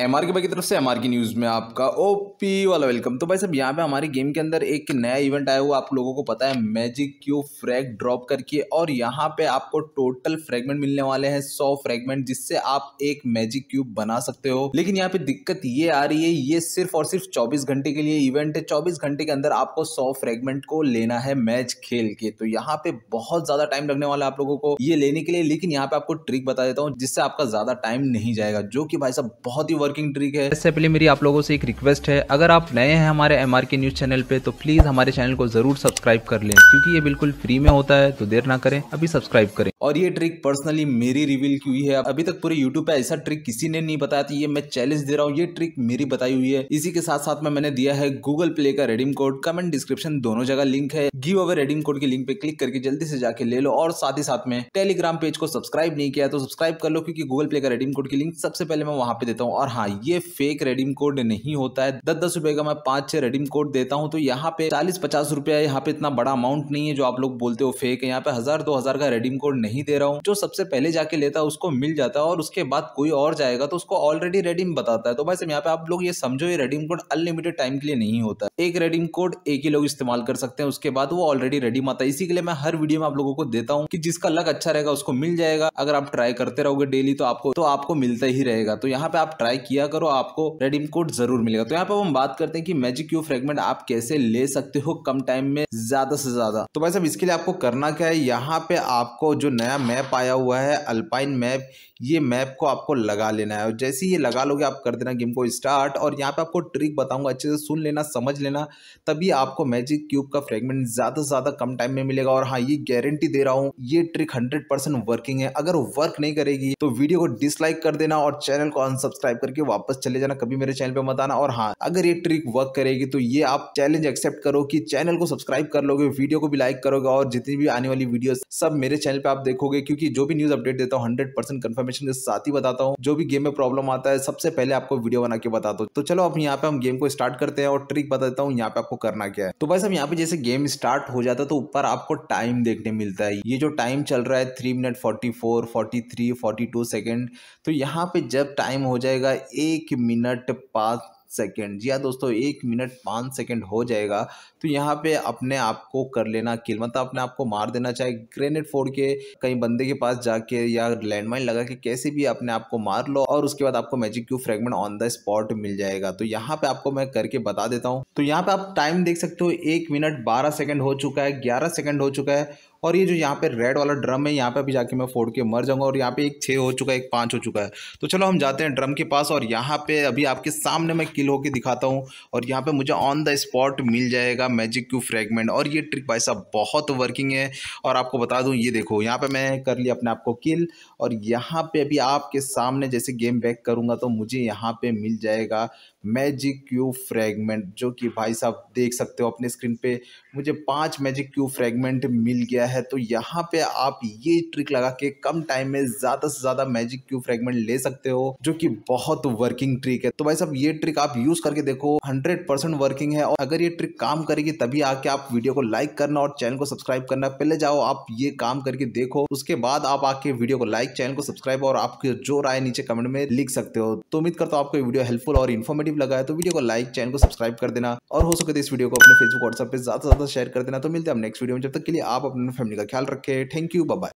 M R के भाई की तरफ से एम आर की न्यूज़ में आपका ओ पी वाला वेलकम तो भाई साहब यहाँ पे हमारे गेम के अंदर एक नया इवेंट आया हुआ आप लोगों को पता है मैजिक क्यू फ्रैग ड्रॉप करके और यहाँ पे आपको टोटल फ्रेगमेंट मिलने वाले हैं सौ फ्रेगमेंट जिससे आप एक मैजिक क्यूब बना सकते हो लेकिन यहाँ पे दिक्कत ये आ रही है ये सिर्फ और सिर्फ चौबीस घंटे के लिए इवेंट है चौबीस घंटे के अंदर आपको सौ फ्रेगमेंट को लेना है मैच खेल के तो यहाँ पे बहुत ज़्यादा टाइम लगने वाला है आप लोगों को ये लेने के लिए लेकिन यहाँ पे आपको ट्रिक बता देता हूँ जिससे आपका ज़्यादा टाइम नहीं जाएगा जो कि भाई साहब बहुत ही वर्किंग ट्रिक है इससे पहले मेरी आप लोगों से एक रिक्वेस्ट है अगर आप नए हैं हमारे M R K news channel पे तो प्लीज हमारे चैनल को जरूर सब्सक्राइब कर लें क्योंकि ये बिल्कुल फ्री में होता है तो देर ना करें अभी सब्सक्राइब करें और ये ट्रिक पर्सनली मेरी रिवील की हुई है अभी तक पूरे यूट्यूब पे ऐसा ट्रिक किसी ने नहीं बताया थी ये मैं चैलेंज दे रहा हूँ ये ट्रिक मेरी बताई हुई है इसी के साथ साथ में मैंने दिया है गूगल प्ले का रेडिम कोड कमेंट डिस्क्रिप्शन दोनों जगह लिंक है गिव अवे रेडिंग कोड के लिंक पे क्लिक करके जल्दी से जाके ले लो और साथ ही साथ में टेलीग्राम पेज को सब्सक्राइब नहीं किया तो सब्सक्राइब कर लो क्योंकि गूगल प्ले का रेडीम कोड की लिंक सबसे पहले मैं वहां पे देता हूँ और हाँ ये फेक रेडीम कोड नहीं होता है दस दस रुपए का मैं पांच छह रेडीम कोड देता हूँ तो यहाँ पे चालीस पचास रुपया यहाँ पे इतना बड़ा अमाउंट नहीं है जो आप लोग बोलते हो फेक है यहाँ पे हज़ार दो हज़ार का रेडीम कोड नहीं दे रहा हूँ जो सबसे पहले जाके लेता है उसको मिल जाता है और उसके बाद कोई और जाएगा तो उसको ऑलरेडी रेडीम बताता है तो वैसे यहाँ पे आप लोग ये समझो ये रेडीम कोड अनलिमिटेड टाइम के लिए नहीं होता एक रेडीम कोड एक ही लोग इस्तेमाल कर सकते हैं उसके बाद वो ऑलरेडी रेडीम आता है इसी के लिए मैं हर वीडियो में आप लोगों को देता हूँ कि जिसका लक अच्छा रहेगा उसको मिल जाएगा अगर आप ट्राई करते रहोगे डेली तो आपको तो आपको मिलता ही रहेगा तो यहाँ पे आप ट्राई किया करो आपको रेडीम कोड जरूर मिलेगा तो यहाँ पर हम बात करते हैं कि मैजिक क्यू फ्रेगमेंट आप कैसे ले सकते हो कम टाइम में ज्यादा से ज्यादा तो भाई साहब इसके लिए आपको करना क्या है यहाँ पे आपको जो नया मैप आया हुआ है अल्पाइन मैप ये मैप को आपको लगा लेना है और जैसे ही ये लगा लोगे आप कर देना गेम को स्टार्ट और यहाँ पे आपको ट्रिक बताऊंगा अच्छे से सुन लेना समझ लेना तभी आपको मैजिक क्यूब का फ्रेगमेंट ज़्यादा से ज़्यादा कम टाइम में मिलेगा और हाँ ये गारंटी दे रहा हूँ ये ट्रिक हंड्रेड वर्किंग है अगर वर्क नहीं करेगी तो वीडियो को डिसलाइक कर देना और चैनल को अनसब्सक्राइब करके वापस चले जाना कभी मेरे चैनल पे मत आना और हाँ अगर ये ट्रिक वर्क करेगी तो ये आप चैलेंज एक्सेप्ट करो कि चैनल को सब्सक्राइब कर लोगे वीडियो को भी लाइक करोगे और जितनी भी आने वाली वीडियो सब मेरे चैनल पे आप देखोगे क्योंकि जो भी न्यूज अपडेट देता हूँ हंड्रेड परसेंट कन्फर्मेशन के साथ ही बताता हूँ जो भी गेम में प्रॉब्लम आता है सबसे पहले आपको वीडियो बना के बताता हूँ तो चलो आप यहाँ पे हम गेम को स्टार्ट करते हैं और ट्रिक बता देता हूँ यहाँ पे आपको करना क्या है तो भाई साहब यहाँ पे जैसे गेम स्टार्ट हो जाता है तो ऊपर आपको टाइम देखने मिलता है ये जो टाइम चल रहा है three minute forty four forty three forty two second तो यहाँ पे जब टाइम हो जाएगा एक मिनट पाँच सेकेंड जी हाँ दोस्तों एक मिनट पाँच सेकेंड हो जाएगा तो यहाँ पे अपने आप को कर लेना किल मतलब अपने आप को मार देना चाहे ग्रेनेड फोड़ के कहीं बंदे के पास जाके या लैंडमाइन लगा के कैसे भी अपने आप को मार लो और उसके बाद आपको magic cube fragment on the spot मिल जाएगा तो यहाँ पे आपको मैं करके बता देता हूँ तो यहाँ पे आप टाइम देख सकते हो एक मिनट बारह सेकेंड हो चुका है ग्यारह सेकेंड हो चुका है और ये जो यहाँ पे रेड वाला ड्रम है यहाँ पे अभी जाके मैं फोड़ के मर जाऊँगा और यहाँ पे एक छः हो चुका है एक पाँच हो चुका है तो चलो हम जाते हैं ड्रम के पास और यहाँ पे अभी आपके सामने मैं किल होके दिखाता हूँ और यहाँ पे मुझे ऑन द स्पॉट मिल जाएगा मैजिक क्यू फ्रेगमेंट और ये ट्रिक भाई साहब बहुत वर्किंग है और आपको बता दूँ ये देखो यहाँ पर मैं कर लिया अपने आप को किल और यहाँ पर अभी आपके सामने जैसे गेम बैक करूँगा तो मुझे यहाँ पर मिल जाएगा मैजिक क्यू फ्रेगमेंट जो कि भाई साहब देख सकते हो अपने स्क्रीन पे मुझे पांच मैजिक क्यू फ्रेगमेंट मिल गया गया है तो यहाँ पे आप ये ट्रिक लगा के कम टाइम में ज्यादा से ज्यादा मैजिक क्यू फ्रेगमेंट ले सकते हो जो कि बहुत वर्किंग ट्रिक है तो भाई साहब ये ट्रिक आप यूज करके देखो हंड्रेड परसेंट वर्किंग है और अगर ये ट्रिक काम करेगी तभी आके आप वीडियो को लाइक करना और चैनल को सब्सक्राइब करना पहले जाओ आप ये काम करके देखो उसके बाद आप आके वीडियो को लाइक चैनल को सब्सक्राइब और आपके जो राय नीचे कमेंट में लिख सकते हो तो उम्मीद करता हूँ आपको वीडियो हेल्पफुल और इन्फॉर्मेटिव लगा है तो वीडियो को लाइक चैनल को सब्सक्राइब कर देना और हो सके तो इस वीडियो को अपने फेसबुक व्हाट्सएप पर ज्यादा से ज्यादा शेयर कर देना तो मिलते हैं नेक्स्ट वीडियो में जब तक के लिए आप अपने फैमिली का ख्याल रखें थैंक यू बाय